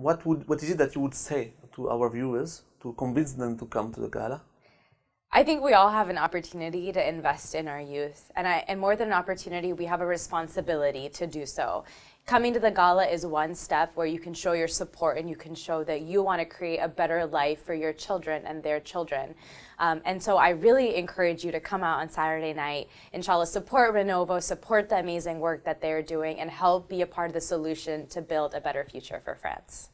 what would what is it that you would say to our viewers to convince them to come to the gala? I think we all have an opportunity to invest in our youth, and I, and more than an opportunity, we have a responsibility to do so. Coming to the gala is one step where you can show your support and you can show that you want to create a better life for your children and their children. Um, and so I really encourage you to come out on Saturday night, inshallah, support Renovo, support the amazing work that they're doing, and help be a part of the solution to build a better future for France.